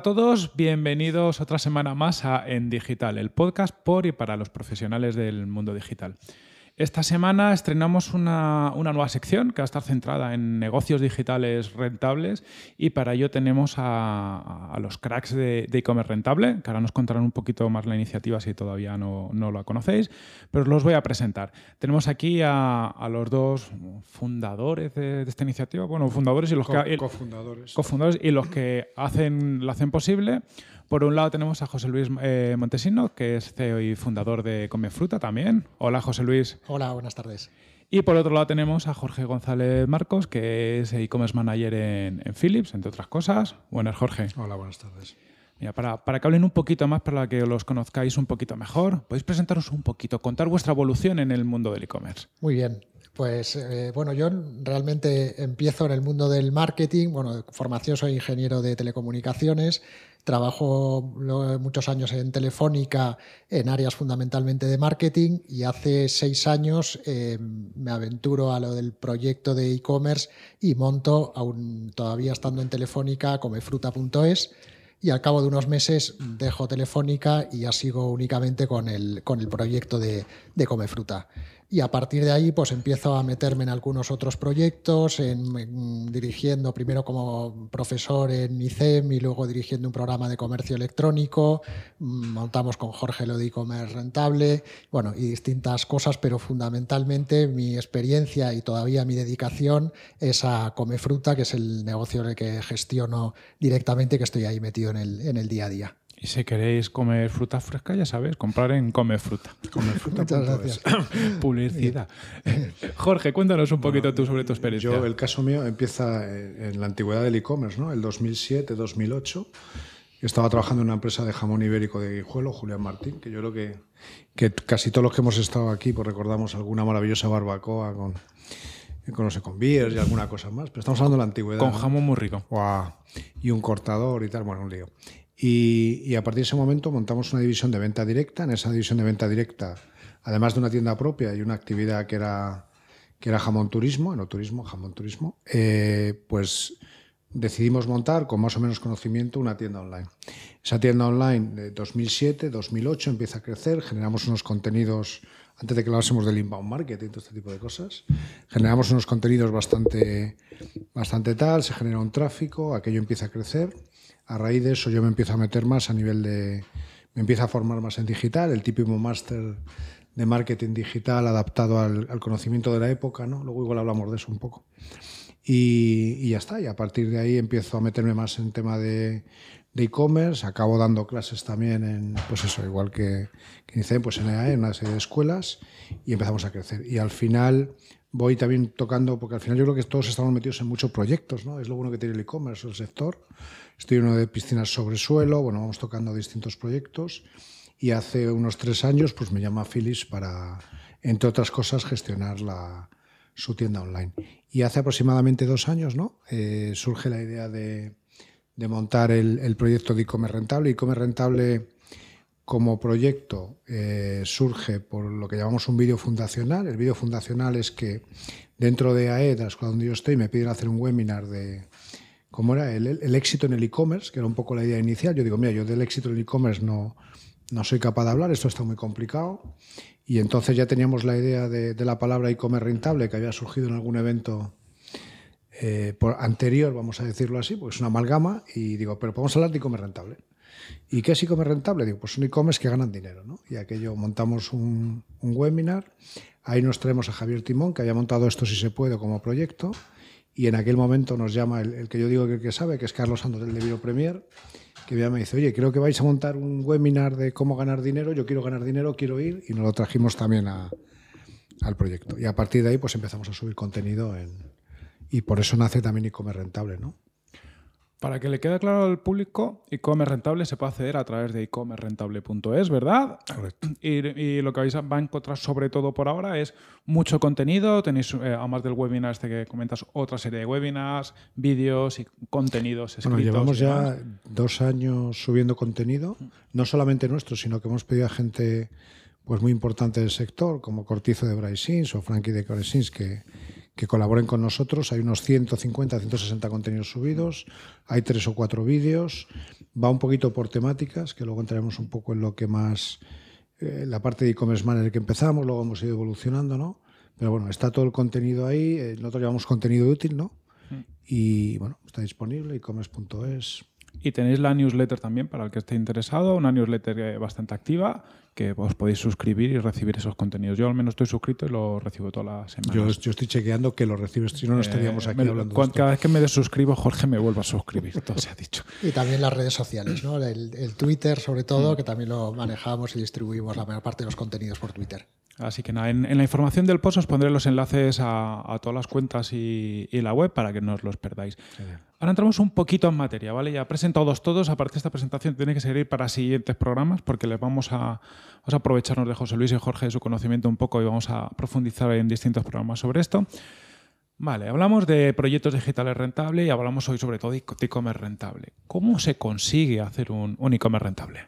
a todos, bienvenidos otra semana más a En Digital, el podcast por y para los profesionales del mundo digital. Esta semana estrenamos una, nueva sección que va a estar centrada en negocios digitales rentables y para ello tenemos a, los cracks de e-commerce rentable, que ahora nos contarán un poquito más la iniciativa si todavía no, no la conocéis, pero os los voy a presentar. Tenemos aquí a, los dos fundadores de, esta iniciativa, bueno, fundadores y los que... Cofundadores. y los que hacen, lo hacen posible. Por un lado tenemos a José Luis eh, Montesino, que es CEO y fundador de Comefruta también. Hola José Luis. Hola, buenas tardes. Y por otro lado tenemos a Jorge González Marcos, que es e-commerce manager en, Philips, entre otras cosas. Buenas, Jorge. Hola, buenas tardes. Mira, para, para, que hablen un poquito más, para que los conozcáis un poquito mejor, podéis presentaros un poquito, contar vuestra evolución en el mundo del e-commerce. Muy bien. Pues eh, bueno, yo realmente empiezo en el mundo del marketing. Bueno, formación soy ingeniero de telecomunicaciones. Trabajo muchos años en Telefónica en áreas fundamentalmente de marketing y hace seis años em, me aventuro a lo del proyecto de e-commerce y monto, aún todavía estando en Telefónica, comefruta.es y al cabo de unos meses dejo Telefónica y ya sigo únicamente con el, proyecto de, de Comefruta y a partir de ahí pues empiezo a meterme en algunos otros proyectos, en, dirigiendo primero como profesor en ICEM y luego dirigiendo un programa de comercio electrónico, mm, montamos con Jorge lo de e rentable, bueno, y distintas cosas, pero fundamentalmente mi experiencia y todavía mi dedicación es a Comefruta, que es el negocio que gestiono directamente, que estoy ahí metido en el día a día. Y si queréis comer fruta fresca, ya sabéis, comprar en Come Fruta. Come fruta. Muchas gracias. Publicidad. Jorge, cuéntanos un poquito tú sobre tu experiencia. Yo, el caso mío empieza en la antigüedad del e-commerce, ¿no? El 2007, 2008. Estaba trabajando en una empresa de jamón ibérico de Guijuelo, Julián Martín, que yo creo que, que casi todos los que hemos estado aquí pues recordamos alguna maravillosa barbacoa con, con los y alguna cosa más. Pero estamos hablando de la antigüedad. Con jamón muy rico. ¡Guau! Y un cortador y tal, bueno, un lío. Y, a partir de ese momento montamos una división de venta directa. En esa división de venta directa, además de una tienda propia y una actividad que era, que era jamón turismo, no turismo, jamón turismo, eh, pues decidimos montar con más o menos conocimiento una tienda online. Esa tienda online de 2007, 2008 empieza a crecer, generamos unos contenidos, antes de que hablásemos del inbound marketing, todo este tipo de cosas, generamos unos contenidos bastante, bastante tal, se genera un tráfico, aquello empieza a crecer a raíz de eso yo me empiezo a meter más a nivel de... Me empiezo a formar más en digital, el típico máster de marketing digital adaptado al, conocimiento de la época, ¿no? Luego igual hablamos de eso un poco. Y, ya está, y a partir de ahí empiezo a meterme más en tema de e-commerce, acabo dando clases también en, pues eso, igual que, que e pues en EAE, e, en una serie de escuelas, y empezamos a crecer. Y al final voy también tocando, porque al final yo creo que todos estamos metidos en muchos proyectos, ¿no? Es lo bueno que tiene el e-commerce, el sector. Estoy uno de piscinas sobre suelo, bueno, vamos tocando distintos proyectos. Y hace unos tres años, pues me llama Phyllis para, entre otras cosas, gestionar la, su tienda online. Y hace aproximadamente dos años, ¿no? Eh, surge la idea de, montar el, proyecto de e-commerce rentable. E-commerce rentable como proyecto eh, surge por lo que llamamos un vídeo fundacional. El vídeo fundacional es que dentro de AED, de la escuela donde yo estoy, me piden hacer un webinar de cómo era el, éxito en el e-commerce, que era un poco la idea inicial. Yo digo, mira, yo del éxito en el e-commerce no, no soy capaz de hablar, esto está muy complicado. Y entonces ya teníamos la idea de, la palabra e-commerce rentable que había surgido en algún evento eh, anterior, vamos a decirlo así, pues una amalgama, y digo, pero podemos hablar de e-commerce rentable. ¿Y qué es e-commerce rentable? Digo, pues son e-commerce que ganan dinero, ¿no? Y aquello montamos un, webinar, ahí nos traemos a Javier Timón, que había montado esto si se puede como proyecto, y en aquel momento nos llama el, que yo digo que, sabe, que es Carlos Santos del debido Premier, que me dice, oye, creo que vais a montar un webinar de cómo ganar dinero, yo quiero ganar dinero, quiero ir, y nos lo trajimos también al proyecto. Y a partir de ahí pues empezamos a subir contenido en, y por eso nace también e-commerce rentable, ¿no? Para que le quede claro al público, e-commerce rentable se puede acceder a través de e-commercerentable.es, ¿verdad? Correcto. Y, y, lo que vais a, va a encontrar sobre todo por ahora es mucho contenido. Tenéis, eh, además del webinar este que comentas, otra serie de webinars, vídeos y contenidos escritos. Bueno, llevamos ya dos años subiendo contenido, no solamente nuestro, sino que hemos pedido a gente pues muy importante del sector, como Cortizo de Braisins o Frankie de Coresins, que que colaboren con nosotros. Hay unos 150, 160 contenidos subidos, hay tres o cuatro vídeos, va un poquito por temáticas, que luego entraremos un poco en lo que más, eh, la parte de e-commerce manager que empezamos, luego hemos ido evolucionando, ¿no? Pero bueno, está todo el contenido ahí, eh, nosotros llevamos contenido útil, ¿no? Mm. Y bueno, está disponible, e-commerce.es. Y tenéis la newsletter también para el que esté interesado, una newsletter eh, bastante activa que os podéis suscribir y recibir esos contenidos. Yo al menos estoy suscrito y lo recibo todas las semanas. Yo, estoy chequeando que lo recibes, si no, no eh, estaríamos aquí hablando. cada vez que me desuscribo, Jorge me vuelva a suscribir, todo se ha dicho. Y también las redes sociales, ¿no? el Twitter sobre todo, que también lo manejamos y distribuimos la mayor parte de los contenidos por Twitter. Así que nada, en, la información del post os pondré los enlaces a, todas las cuentas y, la web para que no os los perdáis. Ahora entramos un poquito en materia, ¿vale? Ya presentados todos, aparte esta presentación tiene que seguir para siguientes programas porque les vamos a, aprovecharnos de José Luis y Jorge de su conocimiento un poco y vamos a profundizar en distintos programas sobre esto. Vale, hablamos de proyectos digitales rentables y hablamos hoy sobre todo de e-commerce rentable. ¿Cómo se consigue hacer un, un e-commerce rentable?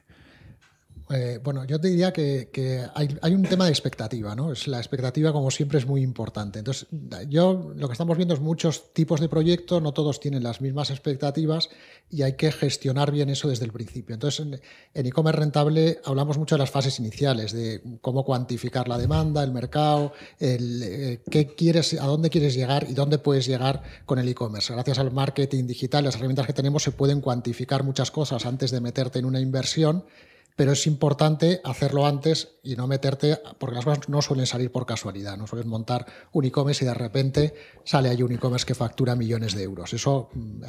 Eh, bueno, yo te diría que, hay, un tema de expectativa, ¿no? Es, la expectativa, como siempre, es muy importante. Entonces, yo lo que estamos viendo es muchos tipos de proyectos, no todos tienen las mismas expectativas y hay que gestionar bien eso desde el principio. Entonces, en e-commerce rentable hablamos mucho de las fases iniciales, de cómo cuantificar la demanda, el mercado, eh, qué quieres, a dónde quieres llegar y dónde puedes llegar con el e-commerce. Gracias al marketing digital, las herramientas que tenemos se pueden cuantificar muchas cosas antes de meterte en una inversión pero es importante hacerlo antes y no meterte, porque las cosas no suelen salir por casualidad, no sueles montar un e-commerce y de repente sale ahí un e-commerce que factura millones de euros. Eso mm,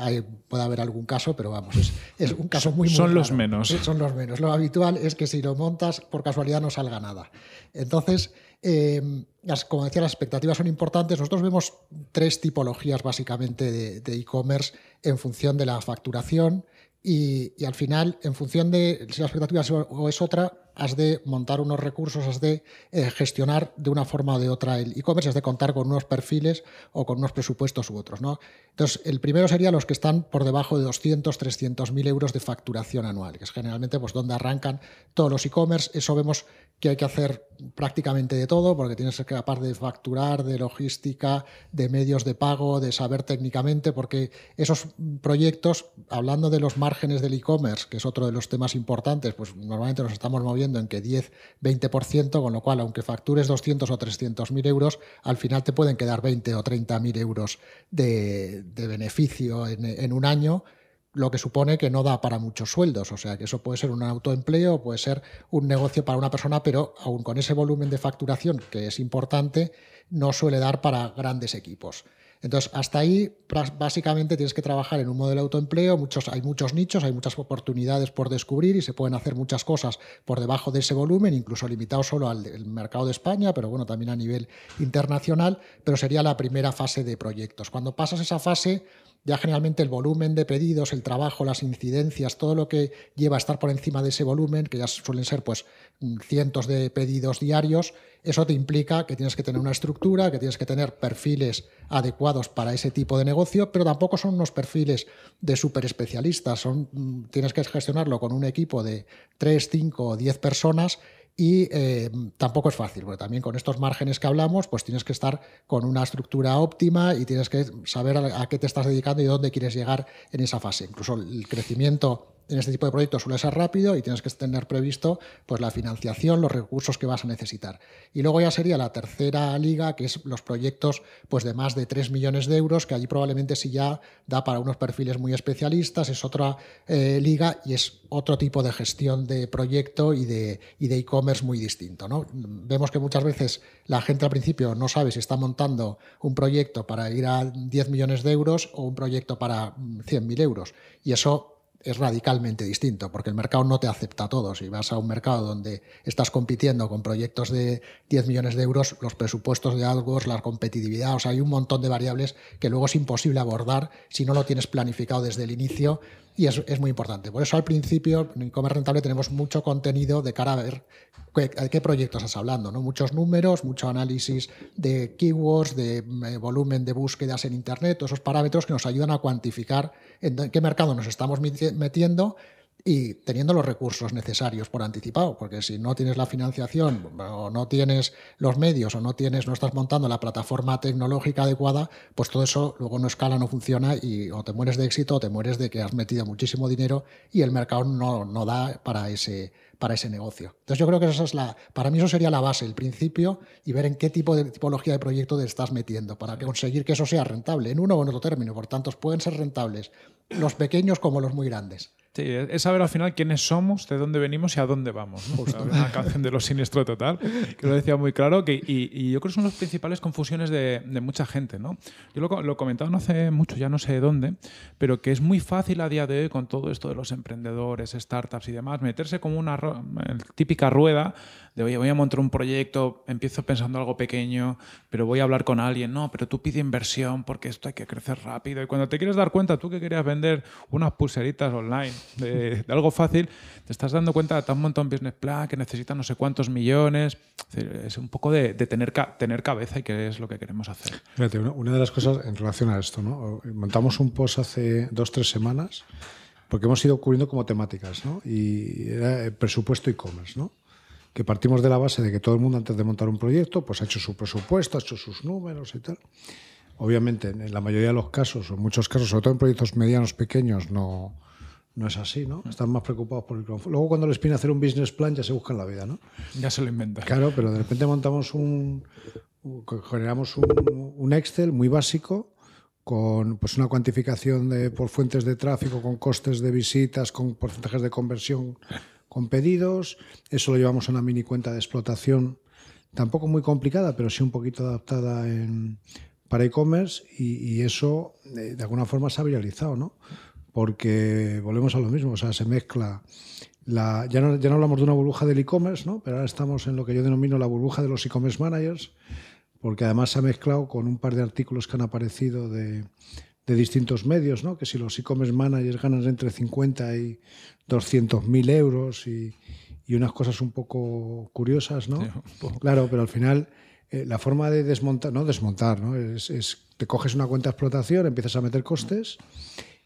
puede haber algún caso, pero vamos, es, un caso muy... muy son los menos. Son los menos. Lo habitual es que si lo montas por casualidad no salga nada. Entonces... Em, las, como decía, las expectativas son importantes. Nosotros vemos tres tipologías básicamente de e-commerce en función de la facturación, y, al final, en función de si la expectativa es, o es otra, has de montar unos recursos, has de eh, gestionar de una forma o de otra el e-commerce, has de contar con unos perfiles o con unos presupuestos u otros. ¿no? Entonces, el primero sería los que están por debajo de 200, 300 mil euros de facturación anual, que es generalmente pues, donde arrancan todos los e-commerce. Eso vemos que hay que hacer prácticamente de todo, porque tienes que, aparte de facturar, de logística, de medios de pago, de saber técnicamente, porque esos proyectos, hablando de los márgenes del e-commerce, que es otro de los temas importantes, pues normalmente nos estamos moviendo en que 10, 20%, con lo cual, aunque factures 200 o 300.000 mil euros, al final te pueden quedar 20 o 30 mil euros de, beneficio en, en, un año lo que supone que no da para muchos sueldos, o sea que eso puede ser un autoempleo, puede ser un negocio para una persona, pero aún con ese volumen de facturación que es importante, no suele dar para grandes equipos. Entonces, hasta ahí básicamente tienes que trabajar en un modelo de autoempleo, muchos, hay muchos nichos, hay muchas oportunidades por descubrir y se pueden hacer muchas cosas por debajo de ese volumen, incluso limitado solo al mercado de España, pero bueno, también a nivel internacional, pero sería la primera fase de proyectos. Cuando pasas esa fase, ya generalmente el volumen de pedidos, el trabajo, las incidencias, todo lo que lleva a estar por encima de ese volumen, que ya suelen ser pues cientos de pedidos diarios, eso te implica que tienes que tener una estructura, que tienes que tener perfiles adecuados para ese tipo de negocio, pero tampoco son unos perfiles de súper especialistas. Son, mm, tienes que gestionarlo con un equipo de 3, 5 o 10 personas y eh, tampoco es fácil, porque también con estos márgenes que hablamos, pues tienes que estar con una estructura óptima y tienes que saber a qué te estás dedicando y dónde quieres llegar en esa fase. Incluso el crecimiento en este tipo de proyectos suele ser rápido y tienes que tener previsto pues, la financiación, los recursos que vas a necesitar. Y luego ya sería la tercera liga, que es los proyectos pues, de más de 3 millones de euros, que allí probablemente si ya da para unos perfiles muy especialistas, es otra eh, liga y es otro tipo de gestión de proyecto y de e-commerce muy distinto. ¿no? Vemos que muchas veces la gente al principio no sabe si está montando un proyecto para ir a 10 millones de euros o un proyecto para 100.000 mm, euros. Y eso es radicalmente distinto, porque el mercado no te acepta a todos. Si vas a un mercado donde estás compitiendo con proyectos de 10 millones de euros, los presupuestos de algo, la competitividad, o hay un montón de variables que luego es imposible abordar si no lo tienes planificado desde el inicio y es, es, muy importante. Por eso al principio en comer rentable tenemos mucho contenido de cara a ver qué, proyectos estás hablando, ¿no? muchos números, mucho análisis de keywords, de mm, eh, volumen de búsquedas en Internet, todos esos parámetros que nos ayudan a cuantificar en qué mercado nos estamos metiendo y teniendo los recursos necesarios por anticipado, porque si no tienes la financiación o no tienes los medios o no tienes no estás montando la plataforma tecnológica adecuada, pues todo eso luego no escala, no funciona y o te mueres de éxito o te mueres de que has metido muchísimo dinero y el mercado no, da para ese para ese negocio. Entonces yo creo que esa es la para mí eso sería la base, el principio y ver en qué tipo de tipología de proyecto te estás metiendo para conseguir que eso sea rentable en uno o en otro término, por tanto pueden ser rentables los pequeños como los muy grandes. Sí, es saber al final quiénes somos, de dónde venimos y a dónde vamos. ¿no? Una canción de lo siniestro total, que lo decía muy claro, que, y, yo creo que son las principales confusiones de, mucha gente. ¿no? Yo lo, he comentado no hace mucho, ya no sé de dónde, pero que es muy fácil a día de hoy con todo esto de los emprendedores, startups y demás, meterse como una típica rueda de, voy a montar un proyecto, empiezo pensando algo pequeño, pero voy a hablar con alguien, no, pero tú pides inversión porque esto hay que crecer rápido. Y cuando te quieres dar cuenta, tú que querías vender unas pulseritas online de, algo fácil, te estás dando cuenta, de tan montón business plan que necesita no sé cuántos millones. Es, un poco de, tener, tener cabeza y qué es lo que queremos hacer. Fíjate, una, de las cosas en relación a esto, ¿no? Montamos un post hace dos, tres semanas porque hemos ido cubriendo como temáticas, ¿no? Y era eh, presupuesto e-commerce, ¿no? que partimos de la base de que todo el mundo antes de montar un proyecto, pues ha hecho su presupuesto, ha hecho sus números y tal. Obviamente, en la mayoría de los casos, o en muchos casos, sobre todo en proyectos medianos, pequeños, no, no es así, ¿no? Están más preocupados por el Luego cuando les pide hacer un business plan ya se buscan la vida, ¿no? Ya se lo inventan. Claro, pero de repente montamos un... generamos un, un Excel muy básico con pues, una cuantificación de, por fuentes de tráfico, con costes de visitas, con porcentajes de conversión, con pedidos. Eso lo llevamos a una mini cuenta de explotación, tampoco muy complicada, pero sí un poquito adaptada para e-commerce y, eso eh, de alguna forma se ha viralizado, ¿no? Porque volvemos a lo mismo, o sea, se mezcla. ya, no, ya no hablamos de una burbuja del e-commerce, ¿no? pero ahora estamos en lo que yo denomino la burbuja de los e-commerce managers, porque además se ha mezclado con un par de artículos que han aparecido de, de distintos medios, ¿no? que si los e-commerce managers ganan entre 50 y 200.000 euros y, unas cosas un poco curiosas, ¿no? Claro, pero al final eh, la forma de desmontar, no desmontar, ¿no? Es, es, te coges una cuenta de explotación, empiezas a meter costes.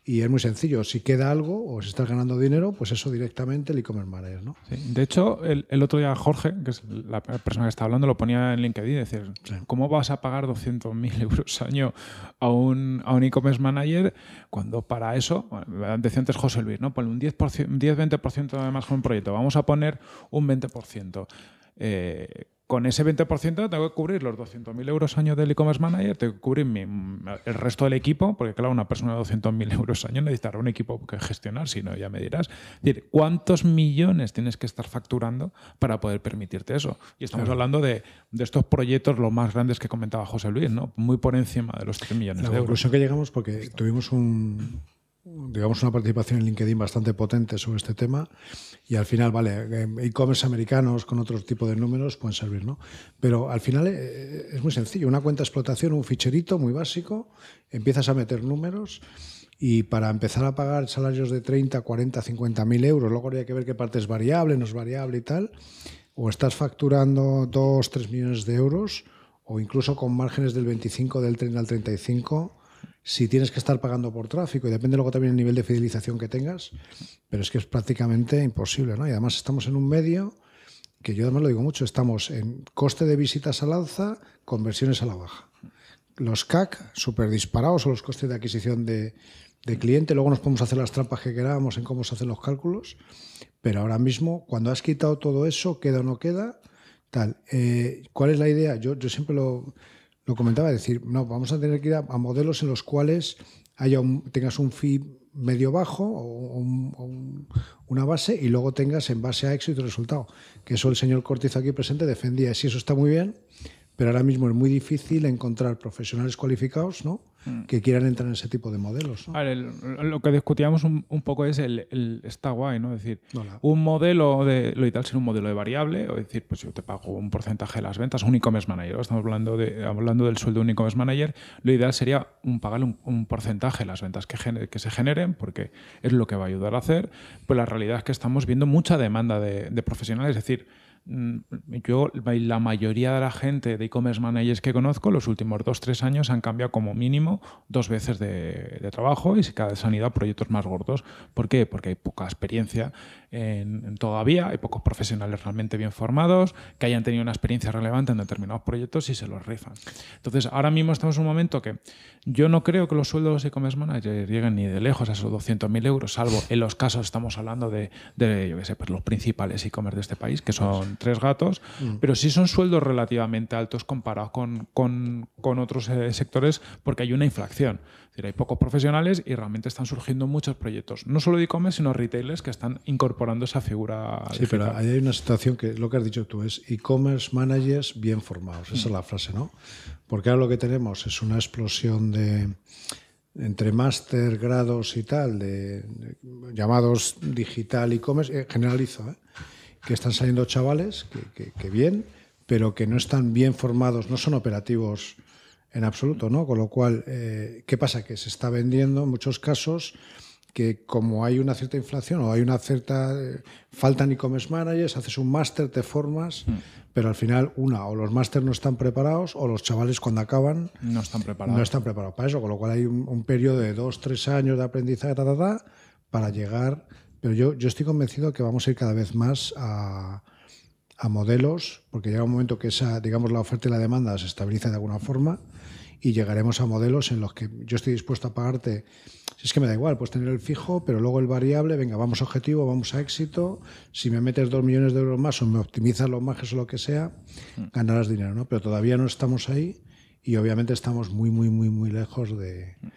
Y es muy sencillo, si queda algo o si estás ganando dinero, pues eso directamente el e-commerce manager. ¿no? De hecho, el, otro día Jorge, que es la persona que está hablando, lo ponía en LinkedIn, decir, ¿cómo vas a pagar 200.000 euros al año a un, a un e-commerce manager cuando para eso, bueno, decía antes José Luis, ¿no? ponle un 10-20% además con un proyecto, vamos a poner un 20%. Eh, con ese 20% tengo que cubrir los 200.000 euros año del e-commerce manager, tengo que cubrir el resto del equipo, porque claro, una persona de 200.000 euros año necesitará un equipo que gestionar, si no, ya me dirás. Es decir, ¿cuántos millones tienes que estar facturando para poder permitirte eso? Y estamos hablando de, estos proyectos los más grandes que comentaba José Luis, ¿no? Muy por encima de los 3 millones de euros. La conclusión que llegamos, porque tuvimos un, digamos, una participación en LinkedIn bastante potente sobre este tema, y al final, vale, em, e-commerce americanos con otro tipo de números pueden servir, ¿no? Pero al final eh, eh, es muy sencillo. Una cuenta de explotación, un ficherito muy básico, empiezas a meter números y para empezar a pagar salarios de 30, 40, 50 mil euros, luego habría que ver qué parte es variable, no es variable y tal, o estás facturando 2, 3 millones de euros, o incluso con márgenes del 25, del 30 al 35, si tienes que estar pagando por tráfico, y depende luego también el nivel de fidelización que tengas, pero es que es prácticamente imposible, ¿no? Y además estamos en un medio que yo además lo digo mucho, estamos en coste de visitas al alza, conversiones a la baja. Los CAC súper disparados o los costes de adquisición de, cliente, luego nos podemos hacer las trampas que queramos en cómo se hacen los cálculos, pero ahora mismo, cuando has quitado todo eso, queda o no queda, tal. Eh, ¿Cuál es la idea? Yo, yo siempre lo, lo comentaba, decir, no, vamos a tener que ir a, modelos en los cuales haya un, tengas un fee medio bajo o, una base y luego tengas en base a éxito y resultado. Que eso el señor Cortizo aquí presente defendía. Si eso está muy bien, pero ahora mismo es muy difícil encontrar profesionales cualificados ¿no? Mm. que quieran entrar en ese tipo de modelos. lo que discutíamos un, poco es el, está guay, ¿no? Es decir, un modelo de lo ideal sería un modelo de variable, o decir, pues yo te pago un porcentaje de las ventas, un e-commerce manager. Estamos hablando, de, hablando del sueldo de un e-commerce manager. Lo ideal sería un, pagarle un, porcentaje de las ventas que, se generen, porque es lo que va a ayudar a hacer. Pues la realidad es que estamos viendo mucha demanda de profesionales, es decir, Mm, yo, la mayoría de la gente de e-commerce managers que conozco, los últimos dos, tres años han cambiado como mínimo dos veces de, trabajo y cada vez han ido a proyectos más gordos. ¿Por qué? Porque hay poca experiencia todavía, hay pocos profesionales realmente bien formados, que hayan tenido una experiencia relevante en determinados proyectos y se los rifan. Entonces, ahora mismo estamos en un momento que yo no creo que los sueldos de e-commerce manager lleguen ni de lejos a esos 200.000 euros, salvo en los casos, estamos hablando de, yo sé, pues los principales e-commerce de este país, que son tres gatos, mm. pero sí son sueldos relativamente altos comparados con, otros eh, sectores porque hay una inflación hay pocos profesionales y realmente están surgiendo muchos proyectos, no solo de e-commerce, sino retailers que están incorporando esa figura. Sí, pero hay una situación que lo que has dicho tú es e-commerce managers bien formados, esa es la frase, ¿no? Porque ahora lo que tenemos es una explosión de entre máster, grados y tal, de, llamados digital e-commerce, eh, generalizo, ¿eh? que están saliendo chavales, que, que bien, pero que no están bien formados, no son operativos en absoluto, ¿no? Con lo cual, eh, ¿qué pasa? Que se está vendiendo en muchos casos que como hay una cierta inflación o hay una cierta... Eh, falta ni e-commerce managers, haces un máster, te formas, mm. pero al final una, o los máster no están preparados o los chavales cuando acaban... No están preparados. No están preparados para eso, con lo cual hay un, periodo de dos, tres años de aprendizaje, para llegar... Pero yo, yo estoy convencido que vamos a ir cada vez más a, a modelos, porque llega un momento que esa, digamos, la oferta y la demanda se estabiliza de alguna forma y llegaremos a modelos en los que yo estoy dispuesto a pagarte, si es que me da igual, pues tener el fijo, pero luego el variable, venga, vamos a objetivo, vamos a éxito, si me metes dos millones de euros más o me optimizas los majes o lo que sea, mm. ganarás dinero, ¿no? Pero todavía no estamos ahí y obviamente estamos muy, muy, muy, muy lejos de... Mm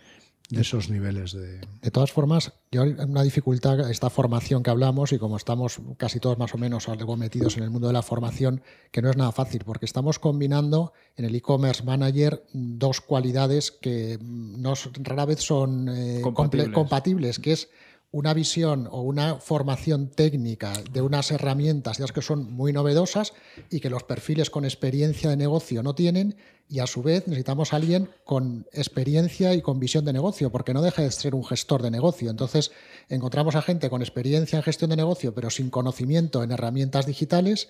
de esos niveles de... De todas formas, yo una dificultad, esta formación que hablamos y como estamos casi todos más o menos algo metidos en el mundo de la formación, que no es nada fácil, porque estamos combinando en el e-commerce manager dos cualidades que mm, no, rara vez son eh, compatibles, que es una visión o una formación técnica de unas herramientas ya que son muy novedosas y que los perfiles con experiencia de negocio no tienen y a su vez necesitamos a alguien con experiencia y con visión de negocio porque no deja de ser un gestor de negocio. Entonces encontramos a gente con experiencia en gestión de negocio pero sin conocimiento en herramientas digitales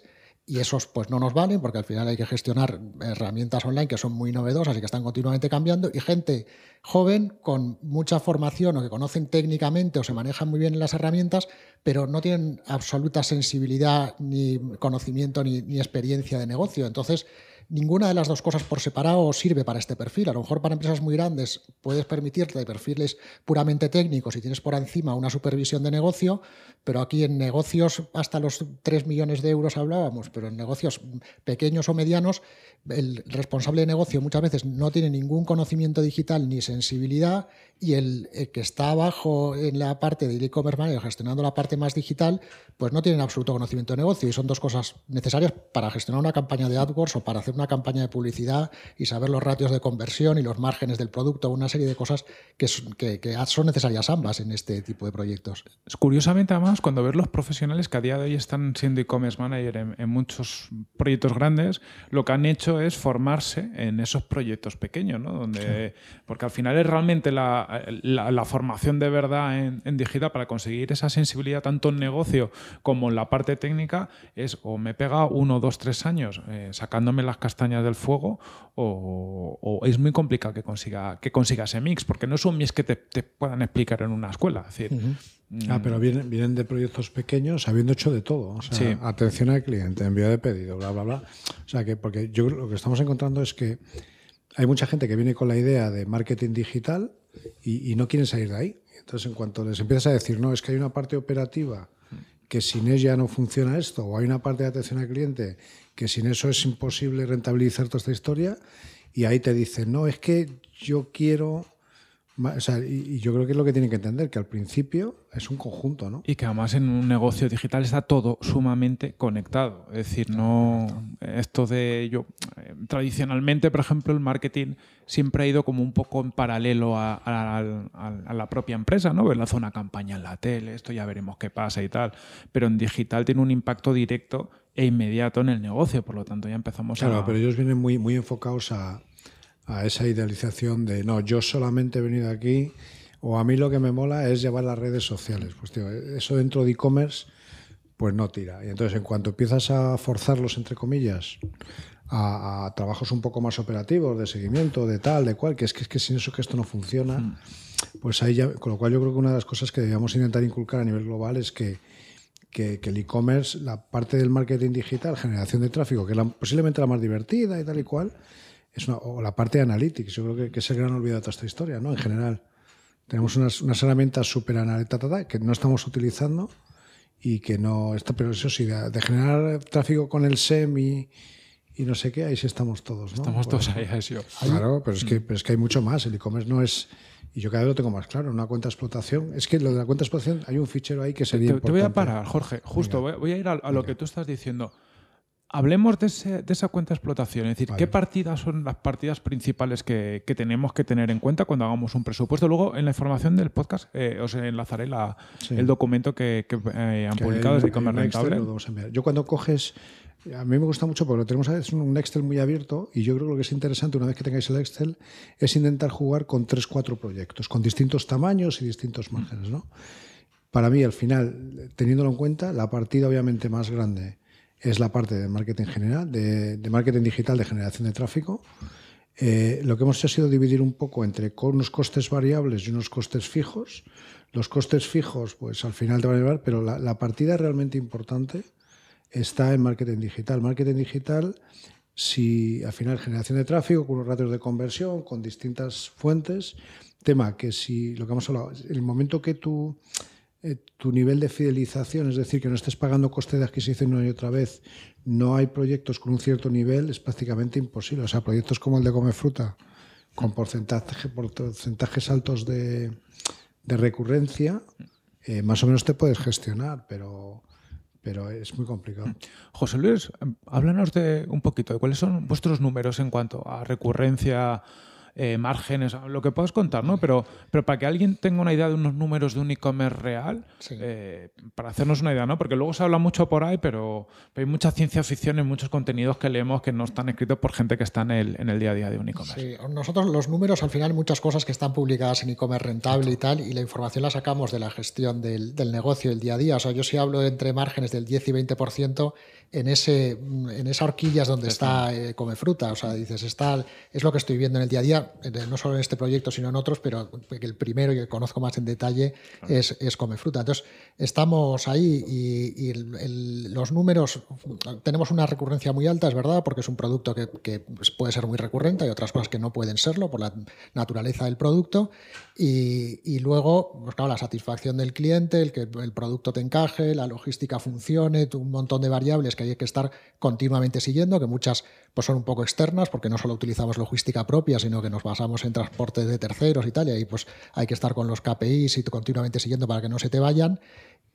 y esos pues no nos valen porque al final hay que gestionar herramientas online que son muy novedosas y que están continuamente cambiando y gente joven con mucha formación o que conocen técnicamente o se manejan muy bien las herramientas pero no tienen absoluta sensibilidad ni conocimiento ni, ni experiencia de negocio entonces Ninguna de las dos cosas por separado sirve para este perfil. A lo mejor para empresas muy grandes puedes permitirte perfiles puramente técnicos y tienes por encima una supervisión de negocio, pero aquí en negocios hasta los 3 millones de euros hablábamos, pero en negocios pequeños o medianos, el responsable de negocio muchas veces no tiene ningún conocimiento digital ni sensibilidad y el, que está abajo en la parte de e-commerce manager gestionando la parte más digital, pues no tiene absoluto conocimiento de negocio y son dos cosas necesarias para gestionar una campaña de AdWords o para hacer una campaña de publicidad y saber los ratios de conversión y los márgenes del producto, una serie de cosas que, que, son necesarias ambas en este tipo de proyectos. Curiosamente, además, cuando ves los profesionales que a día de hoy están siendo e-commerce manager en, muchos proyectos grandes, lo que han hecho es formarse en esos proyectos pequeños, ¿no? Donde, Porque al final es realmente la, formación de verdad en, digital para conseguir esa sensibilidad tanto en negocio como en la parte técnica es o me pega uno, dos, tres años eh, sacándome las casas castañas del fuego o, es muy complicado que consiga, que consiga ese mix, porque no es un mix que te, puedan explicar en una escuela. Mm, ah, pero vienen, vienen de proyectos pequeños habiendo hecho de todo. O sea, Atención al cliente, envío de pedido, bla, bla, bla. O sea, que porque yo lo que estamos encontrando es que hay mucha gente que viene con la idea de marketing digital y, y no quieren salir de ahí. Entonces, en cuanto les empiezas a decir, no, es que hay una parte operativa que sin ella no funciona esto, o hay una parte de atención al cliente que sin eso es imposible rentabilizar toda esta historia. Y ahí te dicen, no, es que yo quiero o sea, y, yo creo que es lo que tienen que entender, que al principio es un conjunto, ¿no? Y que además en un negocio digital está todo sumamente conectado. Es decir, no esto de yo. tradicionalmente, por ejemplo, el marketing siempre ha ido como un poco en paralelo a, la propia empresa, ¿no? Ver la zona campaña en la tele, esto ya veremos qué pasa y tal. Pero en digital tiene un impacto directo e inmediato en el negocio, por lo tanto ya empezamos a... Claro, pero ellos vienen muy, muy enfocados a, esa idealización de, no, yo solamente he venido aquí o a mí lo que me mola es llevar las redes sociales. Pues tío, eso dentro de e-commerce pues no tira. Y entonces en cuanto empiezas a forzarlos, entre comillas, a, trabajos un poco más operativos, de seguimiento, de tal, de cual, que es que, es que sin eso que esto no funciona, mm. pues ahí ya, con lo cual yo creo que una de las cosas que debíamos intentar inculcar a nivel global es que que, el e-commerce, la parte del marketing digital, generación de tráfico, que es la, posiblemente la más divertida y tal y cual, es o la parte de analytics, yo creo que, que es el gran olvidado de toda esta historia, ¿no? En general, tenemos unas, unas herramientas súper analíticas que no estamos utilizando y que no pero eso sí, de, generar tráfico con el SEM y, no sé qué, ahí sí estamos todos, ¿no? Estamos todos pues, ahí, sido... Claro, pero es, que, pero es que hay mucho más, el e-commerce no es y yo cada vez lo tengo más claro, una cuenta de explotación. Es que lo de la cuenta de explotación hay un fichero ahí que sería te, Te voy a parar, Jorge. Justo, voy a ir a, lo que tú estás diciendo. Hablemos de, esa cuenta de explotación, es decir, qué partidas son las partidas principales que, tenemos que tener en cuenta cuando hagamos un presupuesto. Luego, en la información del podcast, eh, os enlazaré el documento que, eh, han publicado desde Comer Rentable. Yo cuando coges a mí me gusta mucho porque tenemos es un Excel muy abierto y yo creo que lo que es interesante una vez que tengáis el Excel es intentar jugar con tres, cuatro proyectos, con distintos tamaños y distintos mm. márgenes. Para mí, al final, teniéndolo en cuenta, la partida obviamente más grande es la parte de marketing general, de, marketing digital, de generación de tráfico. Eh, lo que hemos hecho ha sido dividir un poco entre unos costes variables y unos costes fijos. Los costes fijos, pues al final te van a llevar, pero la, la partida realmente importante está en marketing digital. Marketing digital, si al final generación de tráfico, con los ratios de conversión, con distintas fuentes, tema que si lo que hemos hablado, el momento que tú eh, tu nivel de fidelización, es decir, que no estés pagando coste de adquisición una y otra vez, no hay proyectos con un cierto nivel, es prácticamente imposible. O sea, proyectos como el de Come Fruta, con porcentaje, porcentajes altos de, de recurrencia, eh, más o menos te puedes gestionar, pero pero es muy complicado. Mm. José Luis, háblanos de un poquito de cuáles son vuestros números en cuanto a recurrencia eh, márgenes, lo que puedas contar, ¿no? Pero, pero para que alguien tenga una idea de unos números de un e-commerce real, eh, para hacernos una idea, ¿no? Porque luego se habla mucho por ahí, pero, hay mucha ciencia ficción y muchos contenidos que leemos que no están escritos por gente que está en el, día a día de un e-commerce. Sí, nosotros los números, al final, muchas cosas que están publicadas en e-commerce rentable y tal, y la información la sacamos de la gestión del, negocio, el día a día. O sea, yo si hablo de entre márgenes del 10 y 20%, en, ese, en esa horquilla donde está Comefruta, eh, Come Fruta. O sea, dices, está, es lo que estoy viendo en el día a día, no solo en este proyecto, sino en otros, pero el primero y el que conozco más en detalle es, es Come Fruta. Entonces, estamos ahí y, los números, tenemos una recurrencia muy alta, es verdad, porque es un producto que, que pues, puede ser muy recurrente, hay otras cosas que no pueden serlo por la naturaleza del producto y, luego, pues claro, la satisfacción del cliente, el que el producto te encaje, la logística funcione, un montón de variables que hay que estar continuamente siguiendo, que muchas pues, son un poco externas, porque no solo utilizamos logística propia, sino que nos basamos en transporte de terceros y tal, y ahí pues hay que estar con los KPIs y continuamente siguiendo para que no se te vayan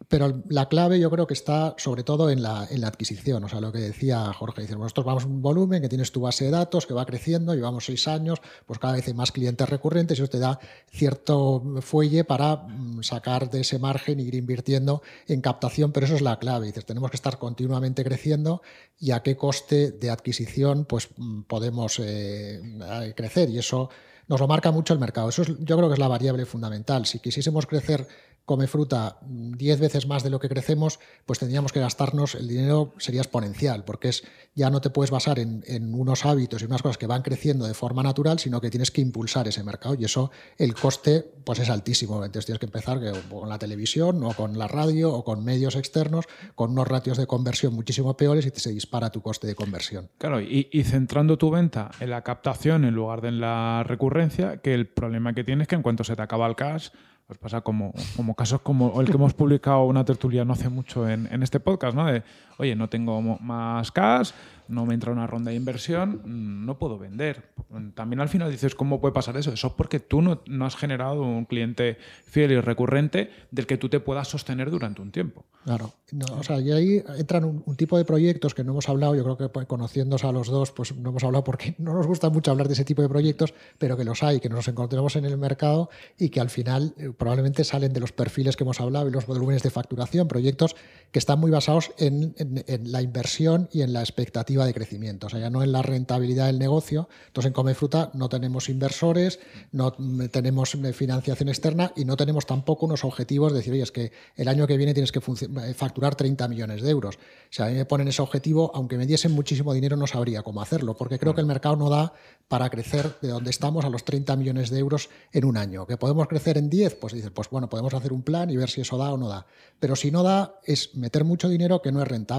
pero la clave yo creo que está sobre todo en la, en la adquisición, o sea, lo que decía Jorge, dice, nosotros vamos a un volumen que tienes tu base de datos, que va creciendo, llevamos seis años, pues cada vez hay más clientes recurrentes y eso te da cierto fuelle para mm, sacar de ese margen e ir invirtiendo en captación, pero eso es la clave, dices, tenemos que estar continuamente creciendo y a qué coste de adquisición pues mm, podemos eh, eh, crecer y eso nos lo marca mucho el mercado, eso yo creo que es la variable fundamental, si quisiésemos crecer come fruta 10 veces más de lo que crecemos, pues tendríamos que gastarnos, el dinero sería exponencial, porque es, ya no te puedes basar en, unos hábitos y unas cosas que van creciendo de forma natural, sino que tienes que impulsar ese mercado. Y eso, el coste, pues es altísimo. Entonces tienes que empezar con la televisión o con la radio o con medios externos, con unos ratios de conversión muchísimo peores y se dispara tu coste de conversión. Claro, y, y centrando tu venta en la captación en lugar de en la recurrencia, que el problema que tienes es que en cuanto se te acaba el cash, os pasa como, como casos como el que hemos publicado una tertulia no hace mucho en, en este podcast, ¿no? De, oye, no tengo más cash, no me entra una ronda de inversión, mm, no puedo vender. Mm, también al final dices, ¿cómo puede pasar eso? Eso es porque tú no, has generado un cliente fiel y recurrente del que tú te puedas sostener durante un tiempo. Claro, o sea, y ahí entran un, tipo de proyectos que no hemos hablado, yo creo que pues, a los dos, pues no hemos hablado porque no nos gusta mucho hablar de ese tipo de proyectos, pero que los hay, que nos encontramos en el mercado y que al final eh, probablemente salen de los perfiles que hemos hablado y los volúmenes de facturación, proyectos que están muy basados en en, la inversión y en la expectativa de crecimiento, o sea, ya no en la rentabilidad del negocio. Entonces, en Comefruta no tenemos inversores, no tenemos eh, financiación externa y no tenemos tampoco unos objetivos de decir, oye, es que el año que viene tienes que eh, facturar 30 millones de euros. O sea, a mí me ponen ese objetivo, aunque me diesen muchísimo dinero, no sabría cómo hacerlo, porque creo que el mercado no da para crecer de donde estamos a los 30 millones de euros en un año. ¿Que podemos crecer en 10? Pues dices, pues bueno, podemos hacer un plan y ver si eso da o no da. Pero si no da, es meter mucho dinero que no es rentable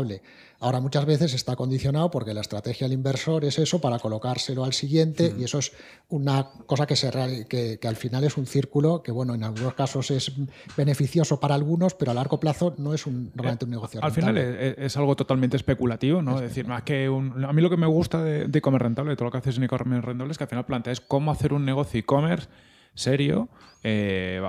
Ahora muchas veces está condicionado porque la estrategia del inversor es eso para colocárselo al siguiente y mm. eso es una cosa que, se, al final es un círculo que, bueno, en algunos casos es beneficioso para algunos, pero a largo plazo no es realmente un eh, negocio rentable. Al final e, e, es, algo totalmente especulativo, ¿no? Es, decir, más que a mí lo que me gusta de, e comer rentable, de todo lo que haces en e-commerce rentable, es que al final planteas cómo hacer un negocio e-commerce serio, eh,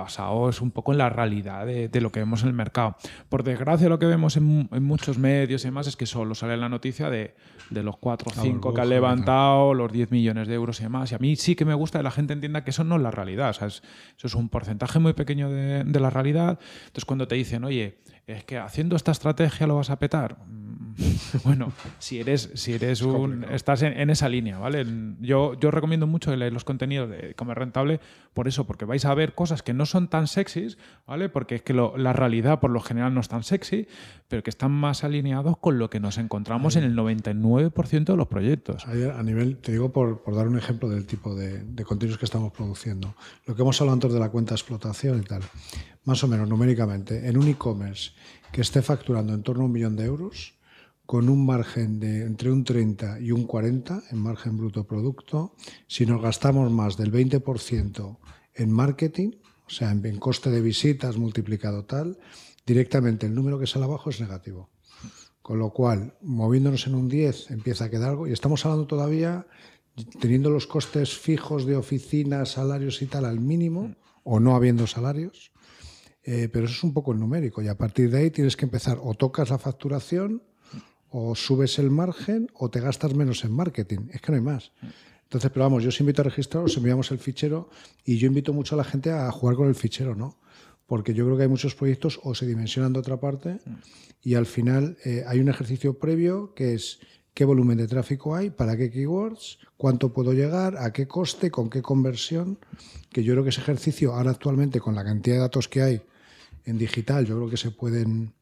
es un poco en la realidad de, lo que vemos en el mercado. Por desgracia, lo que vemos en, muchos medios y demás es que solo sale la noticia de, los 4 o 5 que han levantado, los 10 millones de euros y demás. Y a mí sí que me gusta que la gente entienda que eso no es la realidad. O sea, eso es un porcentaje muy pequeño de, de la realidad. Entonces, cuando te dicen, oye, es que haciendo esta estrategia lo vas a petar bueno, si eres, si eres un. estás en, esa línea, ¿vale? Yo, yo recomiendo mucho leer los contenidos de comer rentable por eso, porque vais a ver cosas que no son tan sexys, ¿vale? Porque es que la realidad por lo general no es tan sexy, pero que están más alineados con lo que nos encontramos en el 99% de los proyectos. a nivel, te digo por, dar un ejemplo del tipo de, de contenidos que estamos produciendo. Lo que hemos hablado antes de la cuenta de explotación y tal, más o menos numéricamente, en un e-commerce que esté facturando en torno a un millón de euros, con un margen de entre un 30 y un 40 en margen bruto producto. Si nos gastamos más del 20% en marketing, o sea, en, coste de visitas multiplicado tal, directamente el número que sale abajo es negativo. Con lo cual, moviéndonos en un 10 empieza a quedar algo y estamos hablando todavía teniendo los costes fijos de oficinas, salarios y tal al mínimo, o no habiendo salarios, eh, pero eso es un poco el numérico y a partir de ahí tienes que empezar o tocas la facturación o subes el margen o te gastas menos en marketing. Es que no hay más. Entonces, pero vamos, yo os invito a registraros, enviamos el fichero y yo invito mucho a la gente a jugar con el fichero, ¿no? Porque yo creo que hay muchos proyectos o se dimensionan de otra parte y al final eh, hay un ejercicio previo que es qué volumen de tráfico hay, para qué keywords, cuánto puedo llegar, a qué coste, con qué conversión, que yo creo que ese ejercicio ahora actualmente con la cantidad de datos que hay, en digital. Yo creo que se, pueden,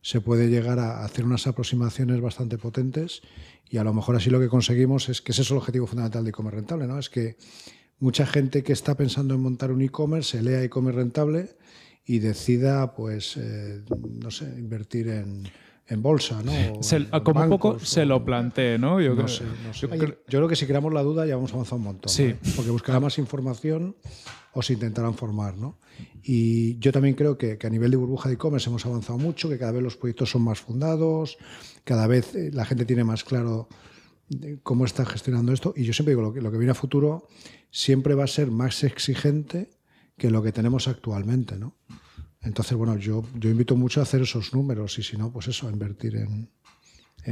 se puede llegar a hacer unas aproximaciones bastante potentes y a lo mejor así lo que conseguimos es que ese es el objetivo fundamental de e-commerce rentable, ¿no? Es que mucha gente que está pensando en montar un e-commerce se lea e-commerce rentable y decida, pues, eh, no sé, invertir en en bolsa, ¿no? como un poco se lo planteé, ¿no? Yo, no creo, sé, Yo, creo, que si creamos la duda ya a avanzado un montón. Sí. ¿eh? Porque buscará ah. más información o se intentarán formar, ¿no? Y yo también creo que, a nivel de burbuja de e-commerce hemos avanzado mucho, que cada vez los proyectos son más fundados, cada vez eh, la gente tiene más claro eh, cómo está gestionando esto. Y yo siempre digo, que, lo que viene a futuro siempre va a ser más exigente que lo que tenemos actualmente, ¿no? Entonces, bueno, yo, invito mucho a hacer esos números y si no, pues eso, a invertir en,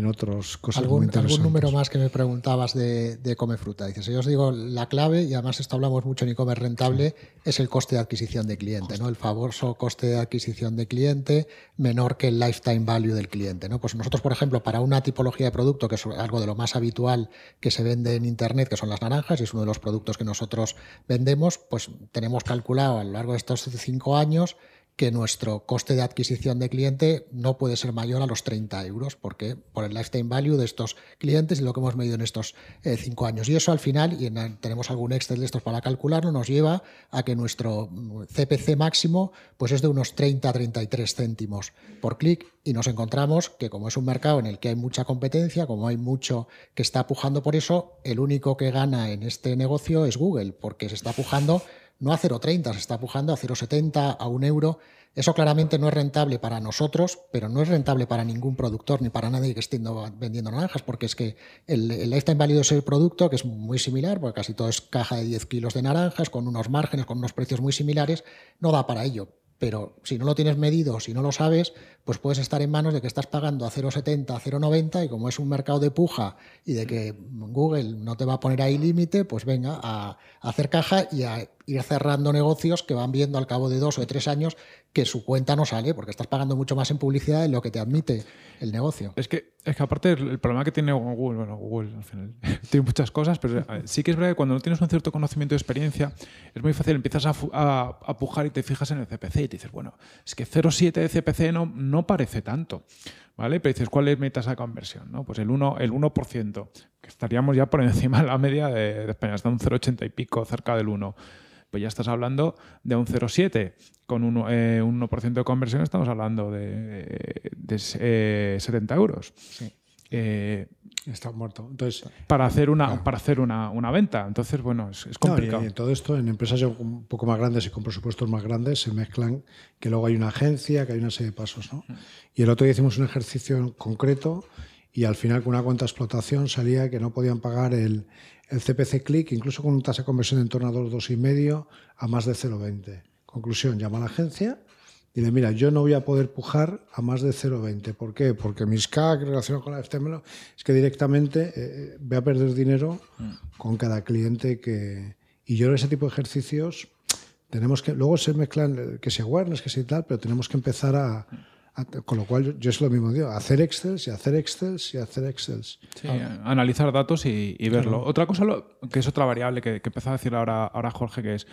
otros cosas ¿Algún, interesantes. ¿Algún número más que me preguntabas de, de Fruta? Dices, yo os digo, la clave, y además esto hablamos mucho en e-commerce rentable, es el coste de adquisición de cliente, ¿no? El famoso coste de adquisición de cliente menor que el lifetime value del cliente, ¿no? Pues nosotros, por ejemplo, para una tipología de producto, que es algo de lo más habitual que se vende en Internet, que son las naranjas, y es uno de los productos que nosotros vendemos, pues tenemos calculado a lo largo de estos cinco años que nuestro coste de adquisición de cliente no puede ser mayor a los 30 euros, porque por el lifetime value de estos clientes y lo que hemos medido en estos eh, cinco años. Y eso al final, y tenemos algún Excel de estos para calcularlo, nos lleva a que nuestro CPC mm, máximo pues es de unos 30-33 céntimos por clic y nos encontramos que como es un mercado en el que hay mucha competencia, como hay mucho que está pujando por eso, el único que gana en este negocio es Google, porque se está pujando no a 0,30, se está pujando a 0,70, a un euro. Eso claramente no es rentable para nosotros, pero no es rentable para ningún productor ni para nadie que esté vendiendo naranjas, porque es que el, el lifetime value es ese producto, que es muy similar, porque casi todo es caja de 10 kilos de naranjas, con unos márgenes, con unos precios muy similares, no da para ello. Pero si no lo tienes medido, si no lo sabes, pues puedes estar en manos de que estás pagando a 0,70, a 0,90 y como es un mercado de puja y de que Google no te va a poner ahí límite, pues venga a hacer caja y a ir cerrando negocios que van viendo al cabo de dos o tres años que su cuenta no sale, porque estás pagando mucho más en publicidad de lo que te admite el negocio. Es que, es que aparte el, problema que tiene Google, bueno, Google al final tiene muchas cosas, pero sí que es verdad que cuando no tienes un cierto conocimiento de experiencia, es muy fácil, empiezas a, pujar y te fijas en el CPC y te dices, bueno, es que 0,7 de CPC no, no parece tanto. ¿Vale? Pero dices, ¿cuál es mi tasa de conversión? ¿no? Pues el el 1% que estaríamos ya por encima de la media de, España, está un 0,80 y pico, cerca del 1. Pues ya estás hablando de un 0,7. Con un, 1% eh, de conversión estamos hablando de, 70 eh, euros. Eh, está muerto. Entonces, para hacer una, ah. para hacer una, venta. Entonces, bueno, es, complicado. y, todo esto en empresas un poco más grandes y con presupuestos más grandes se mezclan que luego hay una agencia, que hay una serie de pasos. Mm. Y el otro día hicimos un ejercicio concreto y al final con una de explotación salía que no podían pagar el, el CPC click, incluso con una tasa de conversión en torno a y medio a más de 0,20. Conclusión, llama a la agencia y dile, mira, yo no voy a poder pujar a más de 0,20. ¿Por qué? Porque mis CAC relacionados con la FTM es que directamente eh, eh, voy a perder dinero mm. con cada cliente que... Y yo en ese tipo de ejercicios tenemos que... Luego se mezclan eh, que se awareness, que se tal, pero tenemos que empezar a con lo cual, yo es lo mismo, dios hacer Excel y hacer Excel y hacer Excel. Ah. analizar datos y, verlo. Otra cosa que es otra variable que, que empezó a decir ahora, ahora Jorge, que es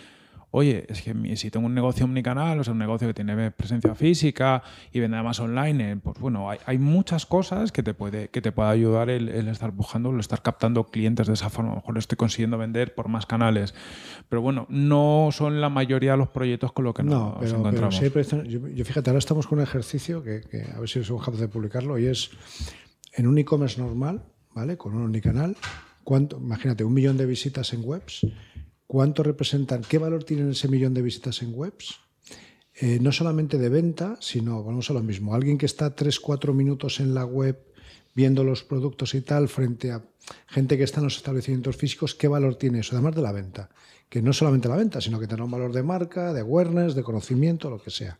oye, es que si tengo un negocio omnicanal, o sea, un negocio que tiene presencia física y vende además online, eh, pues bueno, hay, muchas cosas que te puede, que te ayudar el, estar buscando, el estar captando clientes de esa forma. A lo mejor estoy consiguiendo vender por más canales. Pero bueno, no son la mayoría de los proyectos con los que nos, encontramos. yo, fíjate, ahora estamos con un ejercicio que, a ver si somos capaces de publicarlo y es en un e-commerce normal, ¿vale? Con un omnicanal, ¿cuánto? imagínate, un millón de visitas en webs cuánto representan, qué valor tienen ese millón de visitas en webs. Eh, no solamente de venta, sino, vamos a lo mismo, alguien que está 3-4 minutos en la web viendo los productos y tal frente a gente que está en los establecimientos físicos, ¿qué valor tiene eso? Además de la venta, que no solamente la venta, sino que tiene un valor de marca, de awareness, de conocimiento, lo que sea.